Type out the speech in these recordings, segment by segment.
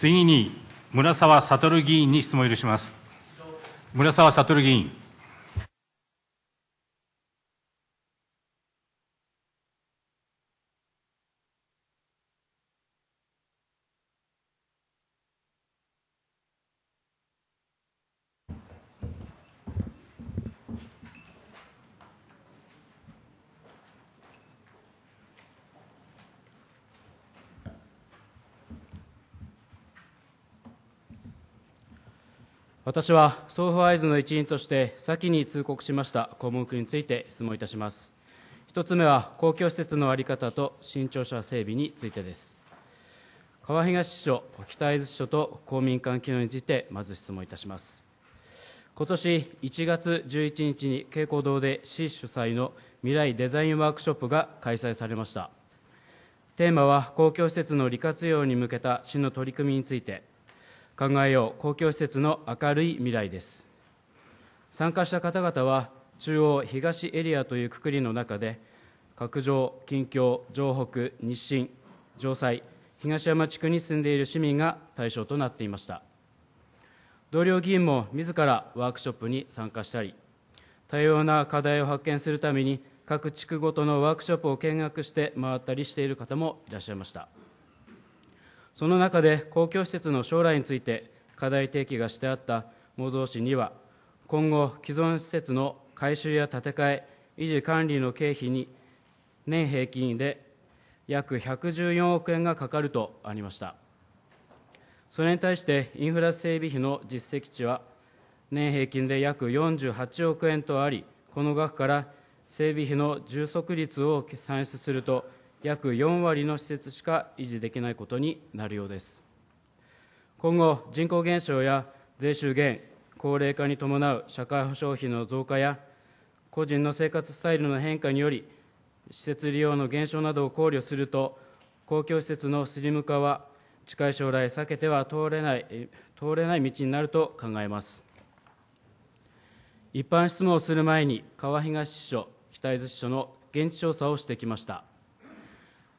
次に村沢悟議員に質問を許します。村沢悟議員。私はソーフアイズの一員として先に通告しました項目について質問いたします1つ目は公共施設の在り方と新庁舎整備についてです川東支所北会津支所と公民館機能についてまず質問いたします今年1月11日に蛍光堂で市主催の未来デザインワークショップが開催されましたテーマは公共施設の利活用に向けた市の取り組みについて考えよう公共施設の明るい未来です参加した方々は中央東エリアというくくりの中で角上近況城北日清城西東山地区に住んでいる市民が対象となっていました同僚議員も自らワークショップに参加したり多様な課題を発見するために各地区ごとのワークショップを見学して回ったりしている方もいらっしゃいましたその中で公共施設の将来について課題提起がしてあった模造紙には今後既存施設の改修や建て替え維持管理の経費に年平均で約114億円がかかるとありましたそれに対してインフラ整備費の実績値は年平均で約48億円とありこの額から整備費の充足率を算出すると約4割の施設しか維持できないことになるようです今後人口減少や税収減高齢化に伴う社会保障費の増加や個人の生活スタイルの変化により施設利用の減少などを考慮すると公共施設のスリム化は近い将来避けては通れない通れない道になると考えます一般質問をする前に川東支所北伊豆支所の現地調査をしてきました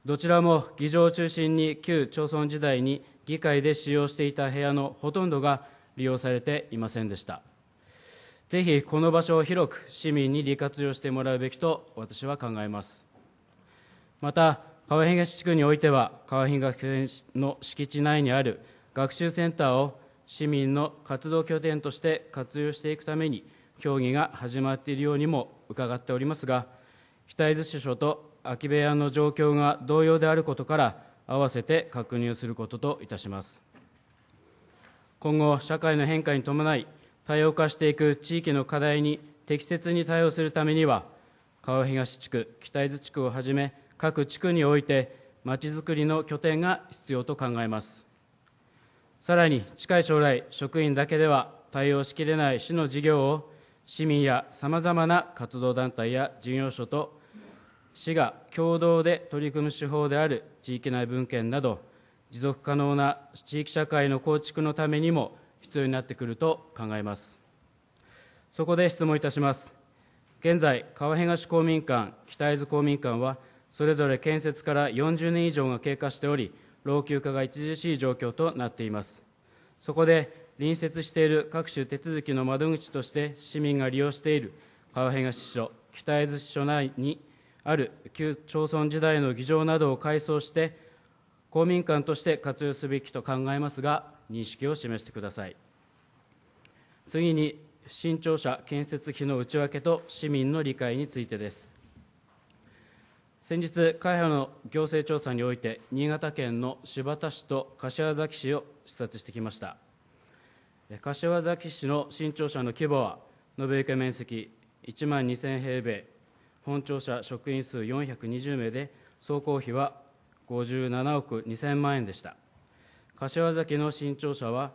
どちらも議場を中心に旧町村時代に議会で使用していた部屋のほとんどが利用されていませんでしたぜひこの場所を広く市民に利活用してもらうべきと私は考えますまた川東地区においては川東県の敷地内にある学習センターを市民の活動拠点として活用していくために協議が始まっているようにも伺っておりますが北伊豆首所と空き部屋の状況が同様であることからわせて確認することといたします今後社会の変化に伴い多様化していく地域の課題に適切に対応するためには川東地区北伊豆地区をはじめ各地区においてまちづくりの拠点が必要と考えますさらに近い将来職員だけでは対応しきれない市の事業を市民やさまざまな活動団体や事業所と市が共同で取り組む手法である地域内文献など持続可能な地域社会の構築のためにも必要になってくると考えますそこで質問いたします現在川東公民館北伊豆公民館はそれぞれ建設から40年以上が経過しており老朽化が著しい状況となっていますそこで隣接している各種手続きの窓口として市民が利用している川東支所北伊豆支所内にある旧町村時代の議場などを改装して公民館として活用すべきと考えますが認識を示してください次に新庁舎建設費の内訳と市民の理解についてです先日会派の行政調査において新潟県の新発田市と柏崎市を視察してきました柏崎市の新庁舎の規模は延べ床面積1万2000平米本庁舎職員数420名で総工費は57億2000万円でした柏崎の新庁舎は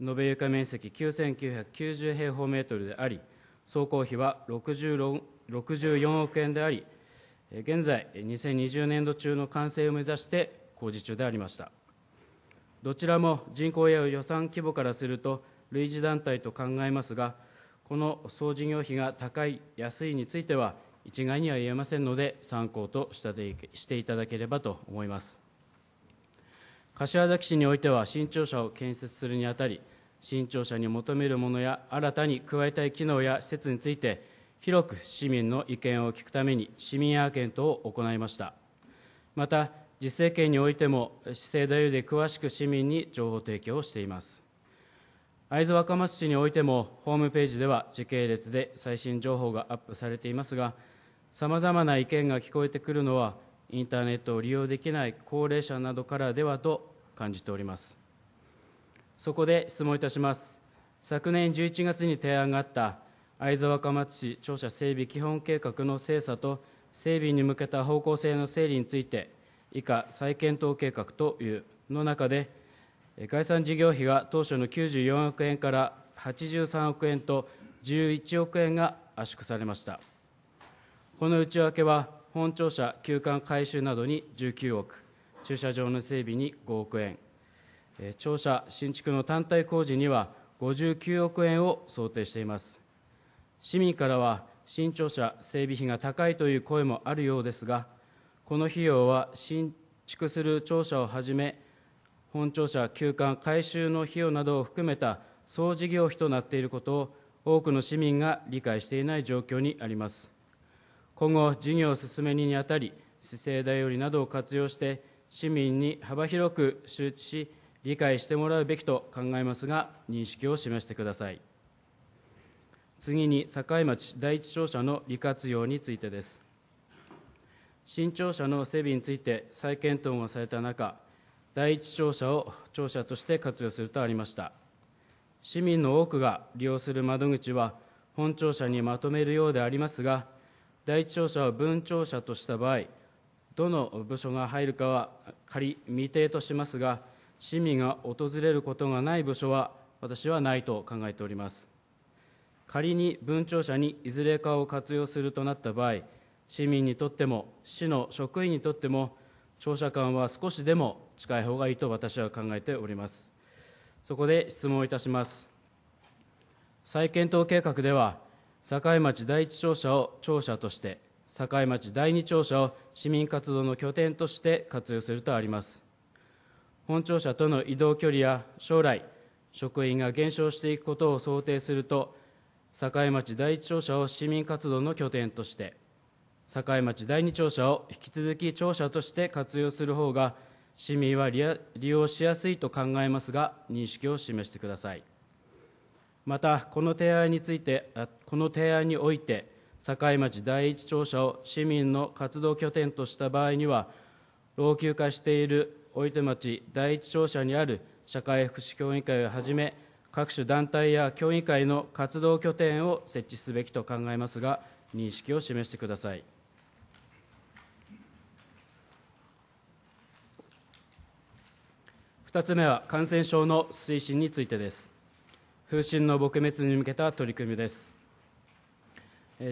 延べ床面積9990平方メートルであり総工費は64億円であり現在2020年度中の完成を目指して工事中でありましたどちらも人口や予算規模からすると類似団体と考えますがこの総事業費が高い安いについては一概には言えませんので参考としていただければと思います柏崎市においては新庁舎を建設するにあたり新庁舎に求めるものや新たに加えたい機能や施設について広く市民の意見を聞くために市民アーケントを行いましたまた実政権においても市政太夫で詳しく市民に情報提供をしています会津若松市においてもホームページでは時系列で最新情報がアップされていますがさまざまな意見が聞こえてくるのは、インターネットを利用できない高齢者などからではと感じております。そこで質問いたします。昨年11月に提案があった会津若松市庁舎整備基本計画の精査と整備に向けた方向性の整理について、以下再検討計画というの中で、概算事業費が当初の94億円から83億円と11億円が圧縮されました。この内訳は本庁舎休館改修などに19億駐車場の整備に5億円庁舎新築の単体工事には59億円を想定しています市民からは新庁舎整備費が高いという声もあるようですがこの費用は新築する庁舎をはじめ本庁舎休館改修の費用などを含めた総事業費となっていることを多くの市民が理解していない状況にあります今後、事業を進めににあたり、市政だよりなどを活用して、市民に幅広く周知し、理解してもらうべきと考えますが、認識を示してください。次に、境町第一庁舎の利活用についてです。新庁舎の整備について再検討がされた中、第一庁舎を庁舎として活用するとありました。市民の多くが利用する窓口は、本庁舎にまとめるようでありますが、第一庁舎を分庁舎とした場合どの部署が入るかは仮未定としますが市民が訪れることがない部署は私はないと考えております仮に分庁舎にいずれかを活用するとなった場合市民にとっても市の職員にとっても庁舎間は少しでも近い方がいいと私は考えておりますそこで質問いたします再検討計画では堺町第一庁舎を庁舎として堺町第二庁舎を市民活動の拠点として活用するとあります本庁舎との移動距離や将来職員が減少していくことを想定すると境町第一庁舎を市民活動の拠点として境町第二庁舎を引き続き庁舎として活用する方が市民は利用しやすいと考えますが認識を示してくださいまたこの提案についてこの提案において境町第一庁舎を市民の活動拠点とした場合には老朽化している大手町第一庁舎にある社会福祉協議会をはじめ各種団体や協議会の活動拠点を設置すべきと考えますが認識を示してください。2つ目は感染症の推進についてです。風疹の撲滅に向けた取り組みです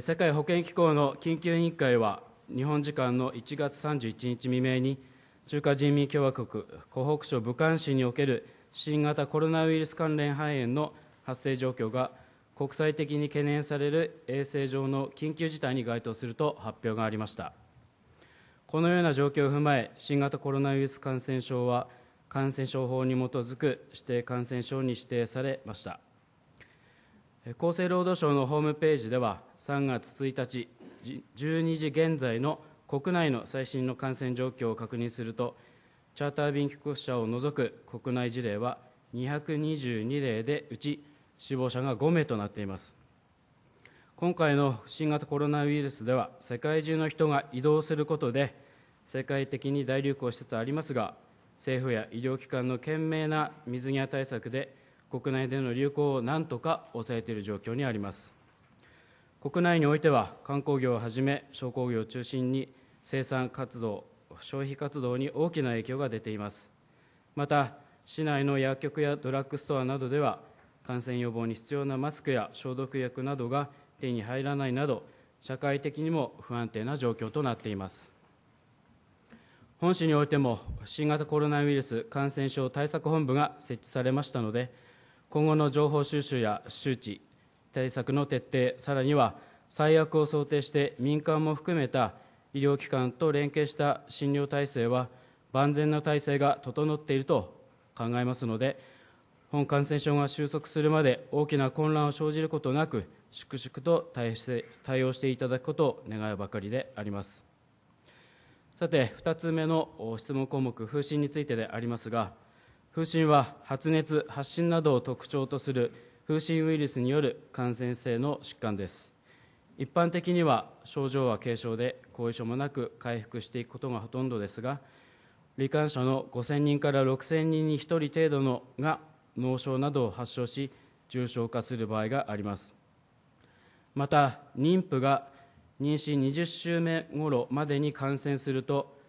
世界保健機構の緊急委員会は日本時間の1月31日未明に中華人民共和国湖北省武漢市における新型コロナウイルス関連肺炎の発生状況が国際的に懸念される衛生上の緊急事態に該当すると発表がありましたこのような状況を踏まえ新型コロナウイルス感染症は感染症法に基づく指定感染症に指定されました厚生労働省のホームページでは3月1日12時現在の国内の最新の感染状況を確認するとチャーター便帰国者を除く国内事例は222例でうち死亡者が5名となっています今回の新型コロナウイルスでは世界中の人が移動することで世界的に大流行しつつありますが政府や医療機関の懸命な水際対策で国内での流行をなんとか抑えている状況にあります国内においては観光業をはじめ商工業を中心に生産活動消費活動に大きな影響が出ていますまた市内の薬局やドラッグストアなどでは感染予防に必要なマスクや消毒薬などが手に入らないなど社会的にも不安定な状況となっています本市においても新型コロナウイルス感染症対策本部が設置されましたので今後の情報収集や周知、対策の徹底、さらには最悪を想定して民間も含めた医療機関と連携した診療体制は万全の体制が整っていると考えますので、本感染症が収束するまで大きな混乱を生じることなく、粛々と対して対応していただくことを願うばかりであります。さて、2つ目の質問項目、風疹についてでありますが、風疹は発熱発疹などを特徴とする風疹ウイルスによる感染性の疾患です一般的には症状は軽症で後遺症もなく回復していくことがほとんどですが罹患者の5000人から6000人に1人程度のが脳症などを発症し重症化する場合がありますまた妊婦が妊娠20週目頃までに感染すると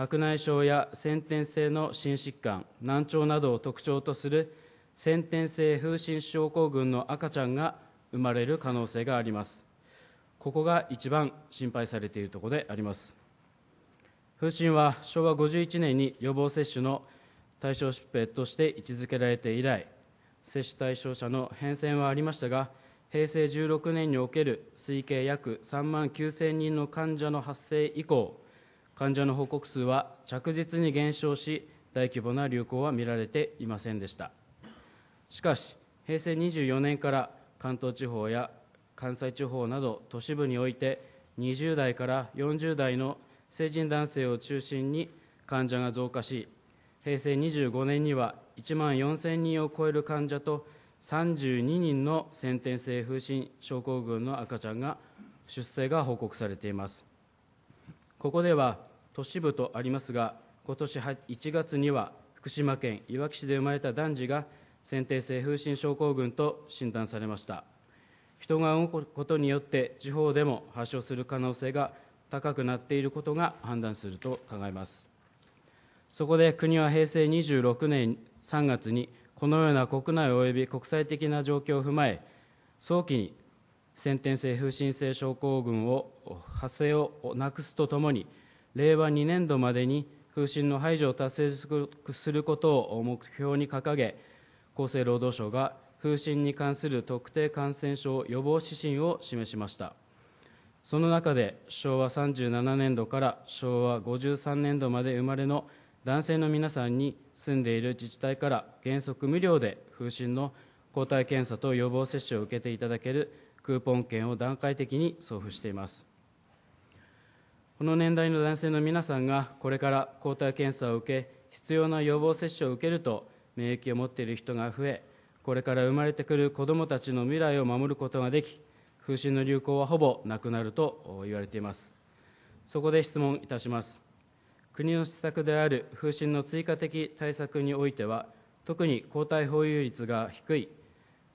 白内障や先天性の心疾患難聴などを特徴とする先天性風疹症候群の赤ちゃんが生まれる可能性がありますここが一番心配されているところであります風疹は昭和51年に予防接種の対象疾病として位置づけられて以来接種対象者の変遷はありましたが平成16年における推計約3万9000人の患者の発生以降患者の報告数は着実に減少し、大規模な流行は見られていませんでした。しかし、平成24年から関東地方や関西地方など都市部において、20代から40代の成人男性を中心に患者が増加し、平成25年には1万4000人を超える患者と32人の先天性風疹症候群の赤ちゃんが出生が報告されています。ここでは都市部とありますが今年1月には福島県いわき市で生まれた男児が先天性風疹症候群と診断されました人が動くことによって地方でも発症する可能性が高くなっていることが判断すると考えますそこで国は平成26年3月にこのような国内及び国際的な状況を踏まえ早期に先天性風疹性症候群を発生をなくすとともに令和2年度までに風疹の排除を達成することを目標に掲げ厚生労働省が風疹に関する特定感染症予防指針を示しましたその中で昭和37年度から昭和53年度まで生まれの男性の皆さんに住んでいる自治体から原則無料で風疹の抗体検査と予防接種を受けていただけるクーポン券を段階的に送付していますこの年代の男性の皆さんがこれから抗体検査を受け必要な予防接種を受けると免疫を持っている人が増えこれから生まれてくる子どもたちの未来を守ることができ風疹の流行はほぼなくなると言われていますそこで質問いたします国の施策である風疹の追加的対策においては特に抗体保有率が低い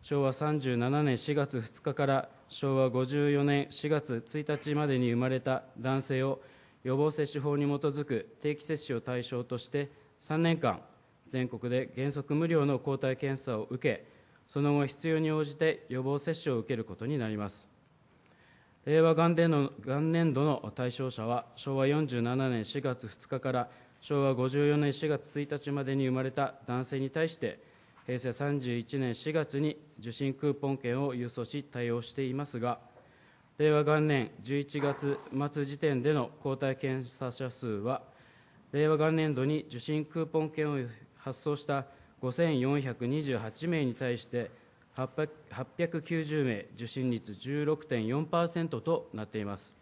昭和37年4月2日から昭和54年4月1日までに生まれた男性を予防接種法に基づく定期接種を対象として3年間全国で原則無料の抗体検査を受けその後必要に応じて予防接種を受けることになります令和元年の元年度の対象者は昭和47年4月2日から昭和54年4月1日までに生まれた男性に対して平成31年4月に受信クーポン券を郵送し対応していますが令和元年11月末時点での抗体検査者数は令和元年度に受信クーポン券を発送した5428名に対して890名受診率16.4%となっています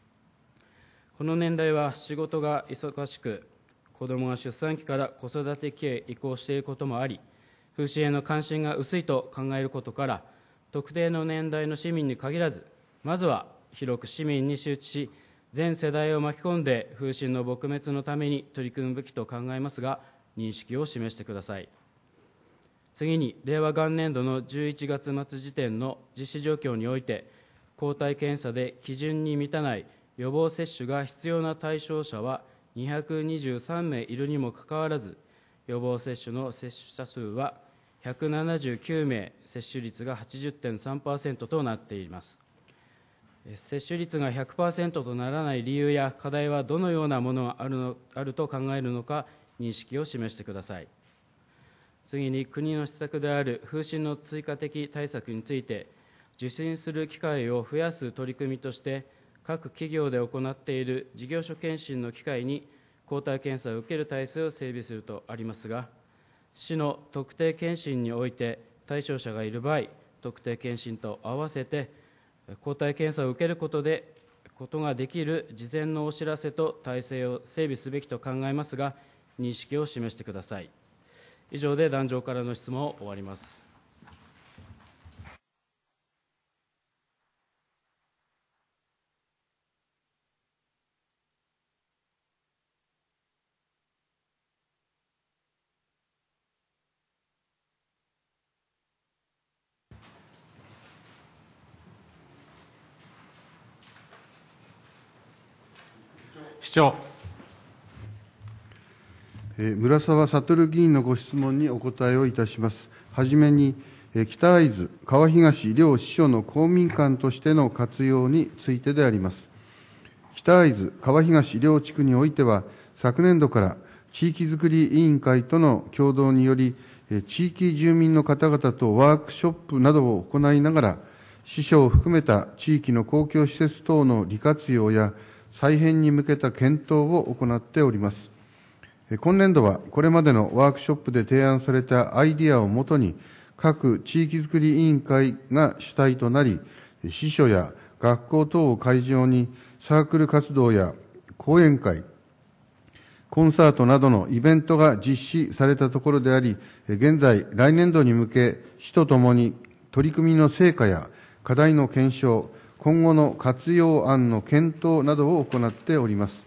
この年代は仕事が忙しく子どもが出産期から子育て期へ移行していることもあり風刺への関心が薄いと考えることから特定の年代の市民に限らずまずは広く市民に周知し全世代を巻き込んで風刺の撲滅のために取り組むべきと考えますが認識を示してください次に令和元年度の11月末時点の実施状況において抗体検査で基準に満たない予防接種が必要な対象者は223名いるにもかかわらず予防接種の接種者数は179名、接種率が80.3%となっています。接種率が100%とならない理由や課題はどのようなものがあるのあると考えるのか、認識を示してください。次に、国の施策である風疹の追加的対策について、受診する機会を増やす取り組みとして、各企業で行っている事業所検診の機会に抗体検査を受ける体制を整備するとありますが、市の特定健診において対象者がいる場合、特定健診と合わせて抗体検査を受けることでことができる事前のお知らせと体制を整備すべきと考えますが、認識を示してください。以上で壇上からの質問を終わります。長。村沢悟議員のご質問にお答えをいたします。はじめに、北会津川東両支所の公民館としての活用についてであります。北会津川東両地区においては、昨年度から地域づくり委員会との共同により、地域住民の方々とワークショップなどを行いながら、支所を含めた地域の公共施設等の利活用や再編に向けた検討を行っております。今年度はこれまでのワークショップで提案されたアイディアをもとに、各地域づくり委員会が主体となり、司書や学校等を会場にサークル活動や講演会、コンサートなどのイベントが実施されたところであり、現在、来年度に向け、市とともに取り組みの成果や課題の検証、今後の活用案の検討などを行っております。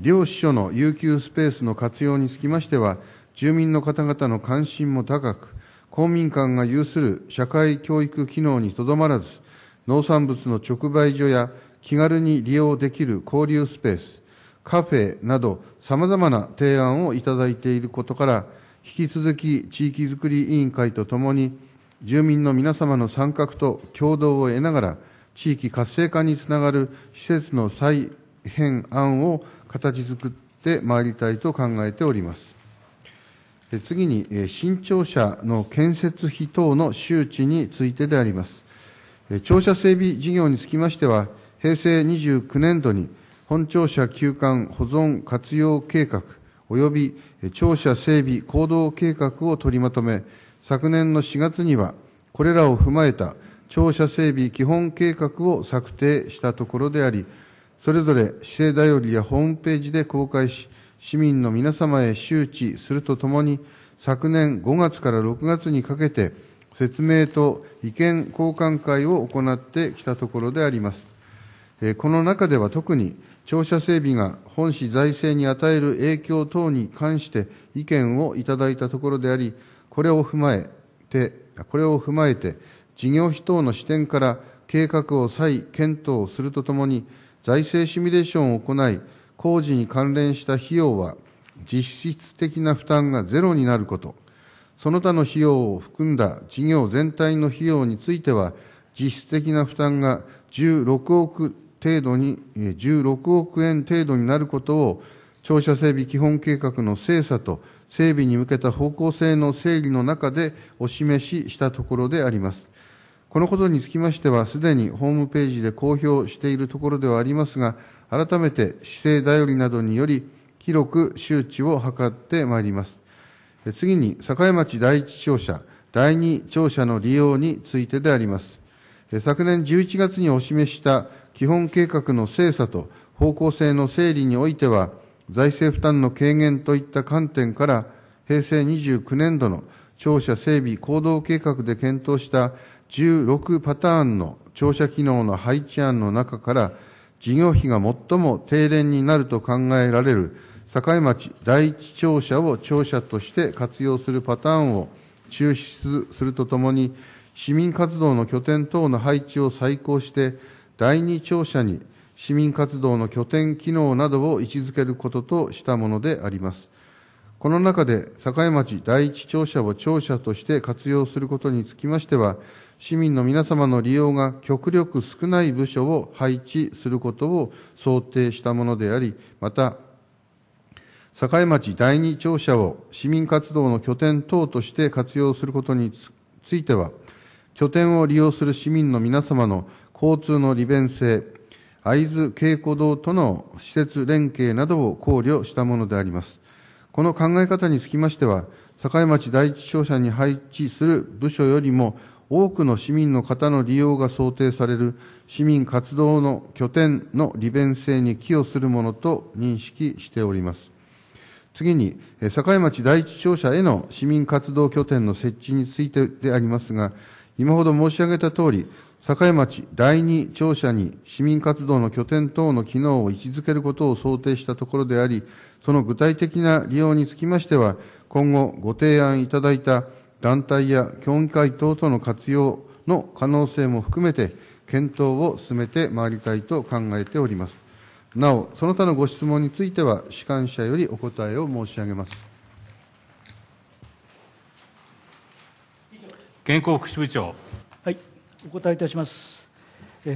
両支所の有給スペースの活用につきましては、住民の方々の関心も高く、公民館が有する社会教育機能にとどまらず、農産物の直売所や気軽に利用できる交流スペース、カフェなど様々な提案をいただいていることから、引き続き地域づくり委員会とともに、住民の皆様の参画と協働を得ながら、地域活性化につながる施設の再編案を形作ってまいりたいと考えております。次に、新庁舎の建設費等の周知についてであります。庁舎整備事業につきましては、平成29年度に本庁舎休館保存活用計画及び庁舎整備行動計画を取りまとめ、昨年の4月には、これらを踏まえた庁舎整備基本計画を策定したところであり、それぞれ市政だよりやホームページで公開し、市民の皆様へ周知するとともに、昨年5月から6月にかけて、説明と意見交換会を行ってきたところであります。この中では特に、庁舎整備が本市財政に与える影響等に関して意見をいただいたところであり、これを踏まえて、これを踏まえて、事業費等の視点から計画を再検討するとともに、財政シミュレーションを行い、工事に関連した費用は実質的な負担がゼロになること、その他の費用を含んだ事業全体の費用については、実質的な負担が16億程度に、16億円程度になることを、庁舎整備基本計画の精査と整備に向けた方向性の整理の中でお示ししたところであります。このことにつきましては、すでにホームページで公表しているところではありますが、改めて市政頼りなどにより、広く周知を図ってまいります。次に、境町第一庁舎、第二庁舎の利用についてであります。昨年11月にお示した基本計画の精査と方向性の整理においては、財政負担の軽減といった観点から、平成29年度の庁舎整備行動計画で検討した16パターンの庁舎機能の配置案の中から事業費が最も低廉になると考えられる境町第一庁舎を庁舎として活用するパターンを抽出するとともに市民活動の拠点等の配置を再考して第二庁舎に市民活動の拠点機能などを位置づけることとしたものであります。この中で、境町第一庁舎を庁舎として活用することにつきましては、市民の皆様の利用が極力少ない部署を配置することを想定したものであり、また、境町第二庁舎を市民活動の拠点等として活用することについては、拠点を利用する市民の皆様の交通の利便性、会津稽古堂との施設連携などを考慮したものであります。この考え方につきましては、境町第一庁舎に配置する部署よりも多くの市民の方の利用が想定される市民活動の拠点の利便性に寄与するものと認識しております。次に、境町第一庁舎への市民活動拠点の設置についてでありますが、今ほど申し上げたとおり、境町第二庁舎に市民活動の拠点等の機能を位置づけることを想定したところであり、その具体的な利用につきましては、今後ご提案いただいた団体や協議会等との活用の可能性も含めて、検討を進めてまいりたいと考えております。なお、その他のご質問については、主管者よりお答えを申し上げます。健康福祉部長。はい、お答えいたします。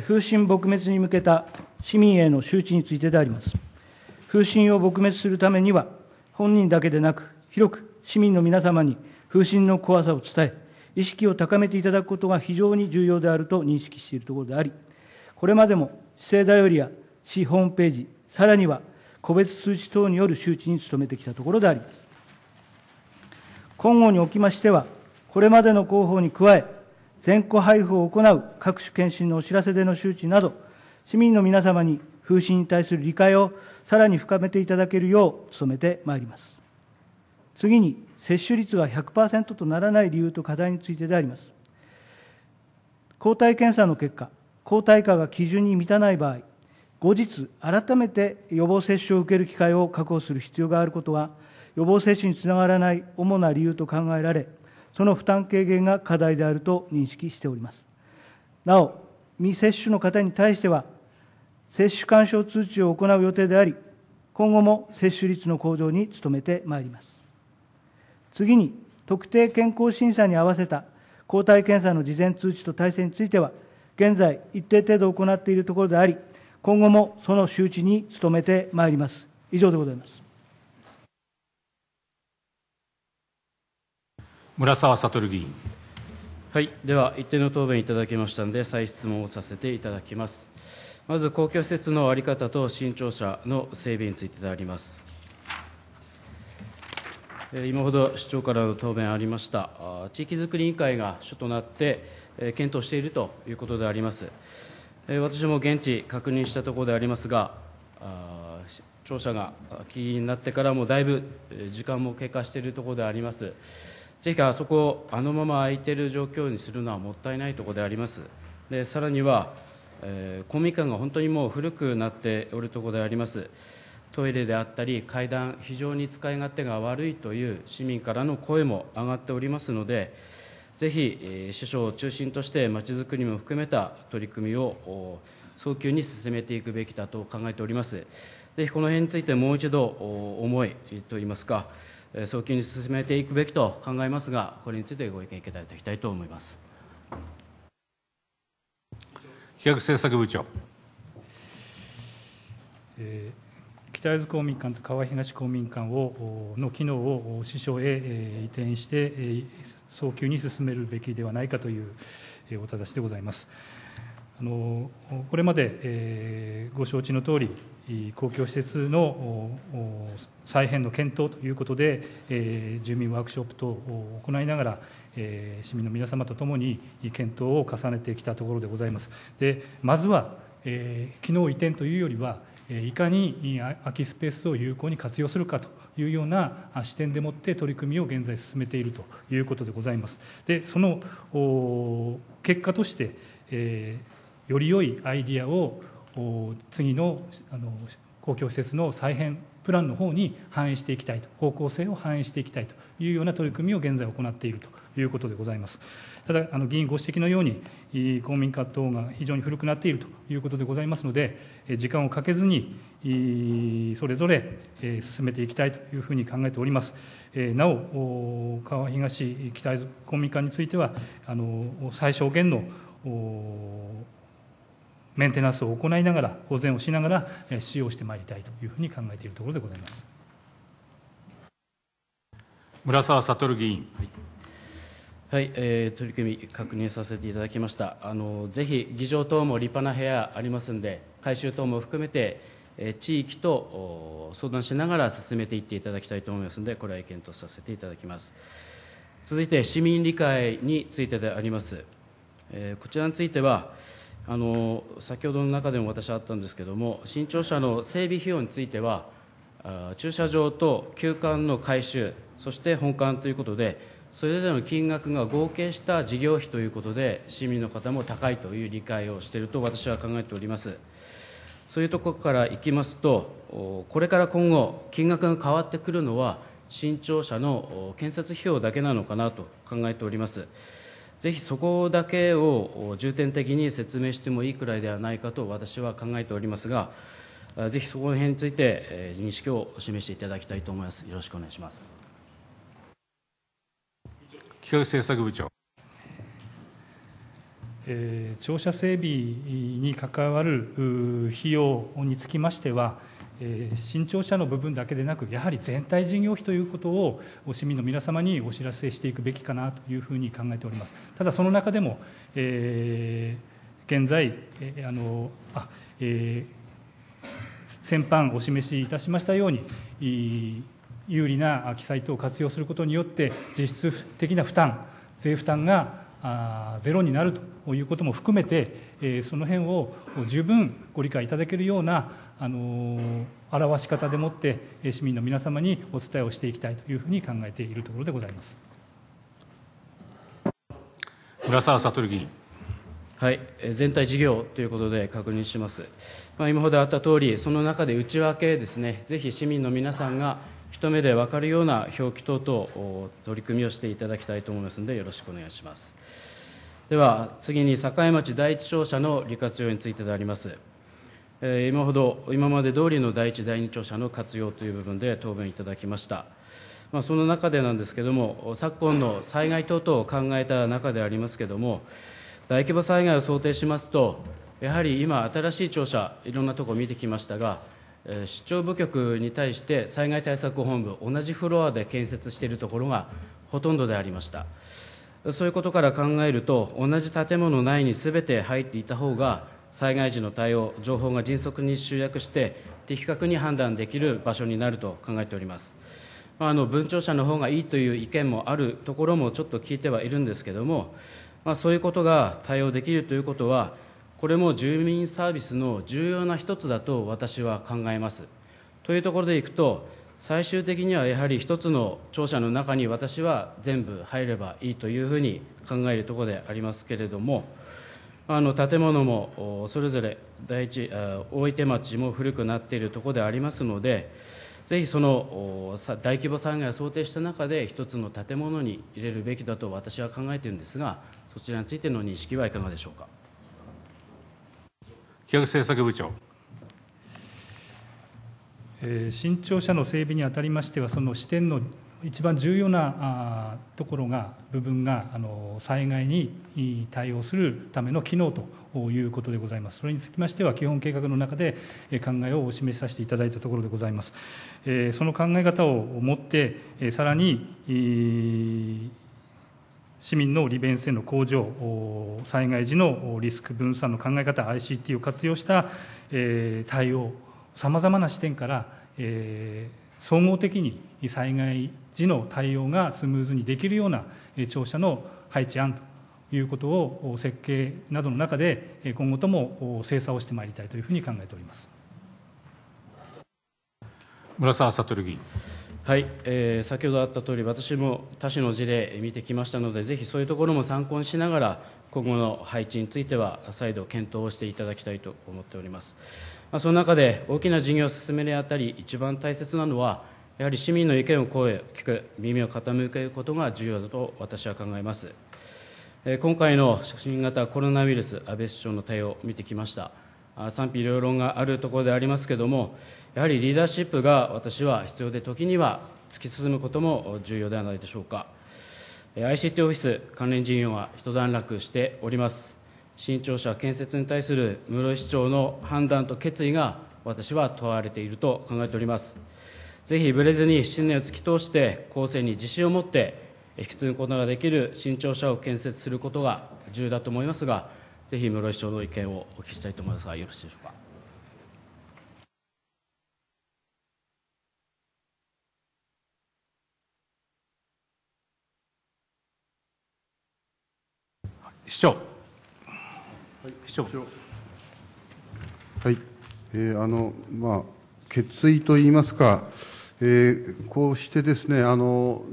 風疹撲滅に向けた市民への周知についてであります。風疹を撲滅するためには、本人だけでなく、広く市民の皆様に風疹の怖さを伝え、意識を高めていただくことが非常に重要であると認識しているところであり、これまでも市政だよりや市ホームページ、さらには個別通知等による周知に努めてきたところであります。今後におきましては、これまでの広報に加え、全戸配布を行う各種検診のお知らせでの周知など、市民の皆様に風疹に対する理解をさらに深めていただけるよう努めてまいります。次に、接種率が100%とならない理由と課題についてであります。抗体検査の結果、抗体価が基準に満たない場合、後日、改めて予防接種を受ける機会を確保する必要があることは、予防接種につながらない主な理由と考えられ、その負担軽減が課題であると認識しております。なお、未接種の方に対しては、接種勧奨通知を行う予定であり、今後も接種率の向上に努めてまいります。次に、特定健康審査に合わせた抗体検査の事前通知と体制については、現在、一定程度行っているところであり、今後もその周知に努めてまいります。以上でございます。村沢悟議員。はい、では、一定の答弁いただきましたので、再質問をさせていただきます。まず、公共施設の在り方と新庁舎の整備についてであります。今ほど市長からの答弁ありました地域づくり委員会が主となって検討しているということであります私も現地確認したところでありますが庁舎が気になってからもだいぶ時間も経過しているところでありますぜひあそこをあのまま空いている状況にするのはもったいないところでありますでさらには、えー、公民館が本当にもう古くなっておるところでありますトイレであったり階段非常に使い勝手が悪いという市民からの声も上がっておりますのでぜひ首相を中心としてまちづくりも含めた取り組みを早急に進めていくべきだと考えておりますぜひこの辺についてもう一度思いといいますか早急に進めていくべきと考えますがこれについてご意見いただきたいと思います企画政策部長、えー北会津公民館と川東公民館をの機能を支所へ移転して、早急に進めるべきではないかというおただしでございます。あのこれまで、えご承知のとおり、公共施設の再編の検討ということで、え住民ワークショップ等を行いながら、え市民の皆様とともに検討を重ねてきたところでございます。でまずは、えー、機能移転というよりは、いかに空きスペースを有効に活用するかというような視点でもって取り組みを現在進めているということでございます。でその結果として、えー、より良いアイディアを次のあの公共施設の再編プランの方に反映していきたいと方向性を反映していきたいというような取り組みを現在行っているということでございます。ただ、あの議員ご指摘のように、公民館等が非常に古くなっているということでございますので、時間をかけずに、それぞれ進めていきたいというふうに考えております。なお、川東北公民館については、あの最小限のメンテナンスを行いながら、保全をしながら、使用してまいりたいというふうに考えているところでございます村沢悟議員。はいはい、えー、取り組み確認させていただきましたあのぜひ議場等も立派な部屋ありますんで改修等も含めて、えー、地域と相談しながら進めていっていただきたいと思いますのでこれは検討させていただきます続いて市民理解についてであります、えー、こちらについてはあの先ほどの中でも私はあったんですけども新庁舎の整備費用については駐車場と旧館の改修そして本館ということでそれぞれの金額が合計した事業費ということで、市民の方も高いという理解をしていると私は考えております。そういうところからいきますと、これから今後、金額が変わってくるのは、新庁舎の建設費用だけなのかなと考えております。ぜひそこだけを重点的に説明してもいいくらいではないかと私は考えておりますが、ぜひそこら辺について認識を示していただきたいと思います。よろしくお願いします。教育政策部長。えー、庁舎整備に関わる費用につきましては、えー、新庁舎の部分だけでなく、やはり全体事業費ということを市民の皆様にお知らせしていくべきかなというふうに考えております。ただその中でも、えー、現在、えあのあえ先般お示しいたしましたように、有利な記載等を活用することによって、実質的な負担、税負担がゼロになるということも含めて、その辺を十分ご理解いただけるような表し方でもって、市民の皆様にお伝えをしていきたいというふうに考えているところでございます村沢悟議員。はい、全体事業ということで確認します、まあ、今ほどあった通り、その中で内訳ですね、ぜひ市民の皆さんが一目で分かるような表記等と取り組みをしていただきたいと思いますので、よろしくお願いします。では、次に境町第一庁舎の利活用についてであります。え今ほど、今まで通りの第一、第二庁舎の活用という部分で答弁いただきました。まあ、その中でなんですけれども、昨今の災害等々を考えた中でありますけれども、大規模災害を想定しますと、やはり今、新しい庁舎、いろんなところ見てきましたが、市町部局に対して災害対策本部、同じフロアで建設しているところがほとんどでありました。そういうことから考えると、同じ建物内にすべて入っていた方が、災害時の対応、情報が迅速に集約して、的確に判断できる場所になると考えております。まあ、あの文庁舎の方がいいという意見もあるところもちょっと聞いてはいるんですけども、まあ、そういうことが対応できるということは、これも住民サービスの重要な一つだと私は考えます。というところでいくと、最終的にはやはり一つの庁舎の中に私は全部入ればいいというふうに考えるところでありますけれども、あの建物もそれぞれ第一大分町も古くなっているところでありますので、ぜひその大規模災害を想定した中で、一つの建物に入れるべきだと私は考えているんですが、そちらについての認識はいかがでしょうか。企画政策部長。新庁舎の整備にあたりましては、その視点の一番重要なところが、部分があの災害に対応するための機能ということでございます。それにつきましては、基本計画の中で考えをお示しさせていただいたところでございます。その考え方をもって、さらに市民の利便性の向上、災害時のリスク分散の考え方、ICT を活用した対応、さまざまな視点から総合的に災害時の対応がスムーズにできるような庁舎の配置案ということを設計などの中で今後とも精査をしてまいりたいというふうに考えております村沢悟議員。はい、えー、先ほどあった通り、私も他種の事例見てきましたので、ぜひそういうところも参考にしながら、今後の配置については再度検討をしていただきたいと思っております。まあ、その中で大きな事業を進めるにあたり、一番大切なのは、やはり市民の意見を声を聞く、耳を傾けることが重要だと私は考えます。えー、今回の新型コロナウイルス、安倍首相の対応を見てきました。賛否両論があるところでありますけれども、やはりリーダーシップが私は必要で、時には突き進むことも重要ではないでしょうか。ICT オフィス関連事業は一段落しております。新庁舎建設に対する室井市長の判断と決意が私は問われていると考えております。ぜひぶれずに信念を突き通して、後世に自信を持って引き継ぐことができる新庁舎を建設することが重要だと思いますが、ぜひ室井市長の意見をお聞きしたいと思いますが、よろしいでしょうか。市長。はい、市長。はい、えー、あの、まあ、決意と言いますか、えー、こうしてですね、あの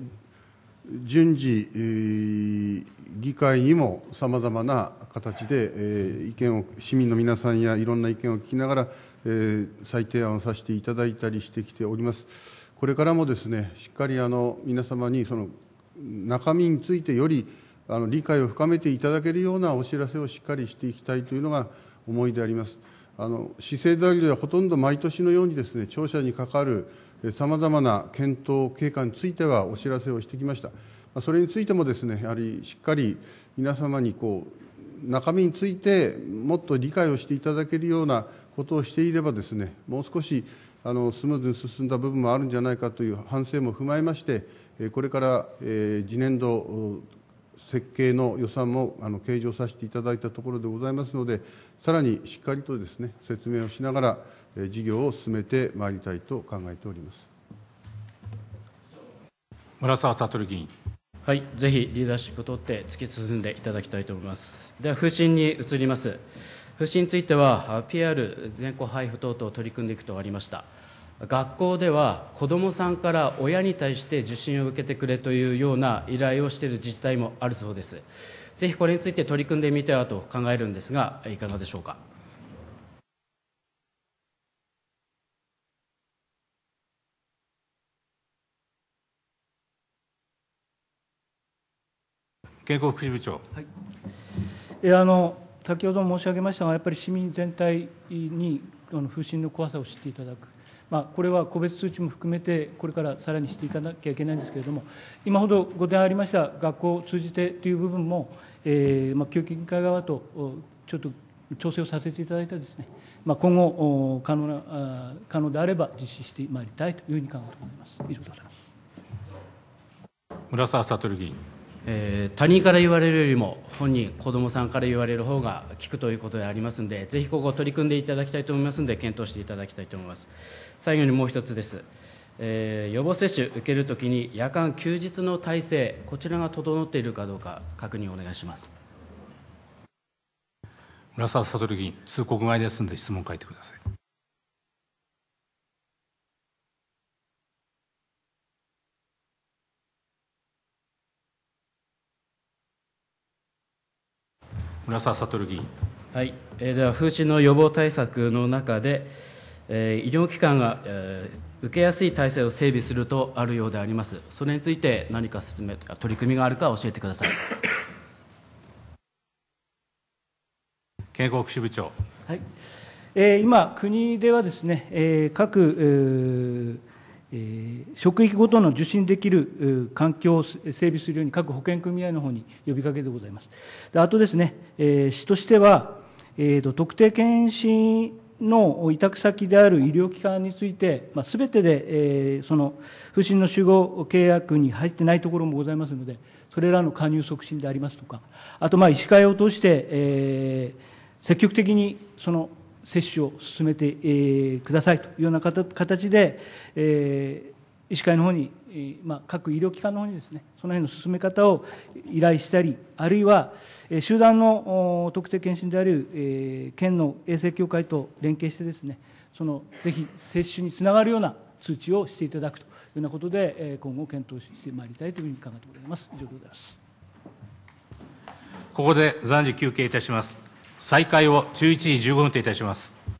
順次、えー、議会にもさまざまな形で、えー、意見を市民の皆さんやいろんな意見を聞きながら、えー、再提案をさせていただいたりしてきております。これからもですねしっかりあの皆様にその中身についてよりあの理解を深めていただけるようなお知らせをしっかりしていきたいというのが思いであります。あの市政生堂ではほとんど毎年のようにですね庁舎に関わるさまざまな検討経過についてはお知らせをしてきましたそれについてもですねやはりしっかり皆様にこう中身についてもっと理解をしていただけるようなことをしていればですねもう少しあのスムーズに進んだ部分もあるんじゃないかという反省も踏まえましてこれから次年度設計の予算もあの計上させていただいたところでございますので、さらにしっかりとですね説明をしながら、えー、事業を進めてまいりたいと考えております村沢悟議員。はい、ぜひリーダーシップを取って突き進んでいただきたいと思います。では、風疹に移ります。風疹については、PR、全国配布等々取り組んでいくとありました。学校では子どもさんから親に対して受診を受けてくれというような依頼をしている自治体もあるそうですぜひこれについて取り組んでみてはと考えるんですがいかがでしょうか健康福祉部長、はい、えあの先ほど申し上げましたがやっぱり市民全体にあの風疹の怖さを知っていただくまあ、これは個別通知も含めて、これからさらにしていかなきゃいけないんですけれども、今ほどご提案ありました学校を通じてという部分も、えーまあ、教育委員会側とちょっと調整をさせていただいたですね、まあ、今後可能な、可能であれば実施してまいりたいというふうに考えております。以上でございます村沢悟議員えー、他人から言われるよりも本人子どもさんから言われる方が効くということでありますのでぜひここ取り組んでいただきたいと思いますので検討していただきたいと思います最後にもう一つです、えー、予防接種受けるときに夜間休日の体制こちらが整っているかどうか確認をお願いします村沢悟議員通告外ですので質問を書いてください村沢悟議員、はいえー、では風疹の予防対策の中で、えー、医療機関が、えー、受けやすい体制を整備するとあるようでありますそれについて何か進め取り組みがあるか教えてください健康福祉部長、はいえー、今国ではですね、えー、各、えー職域ごとの受診できる環境を整備するように、各保険組合のほうに呼びかけでございます。あとですね、市としては、特定健診の委託先である医療機関について、すべてでその不審の集合契約に入ってないところもございますので、それらの加入促進でありますとか、あとまあ医師会を通して、積極的にその接種を進めて、くださいというような形で、医師会の方に、まあ、各医療機関の方にですね、その辺の進め方を依頼したり、あるいは、集団の特定検診である、県の衛生協会と連携してですね、そのぜひ接種につながるような通知をしていただくというようなことで、今後検討してまいりたいというふうに考えております。以上でございます。ここで暫時休憩いたします。再開を11時15分といたします。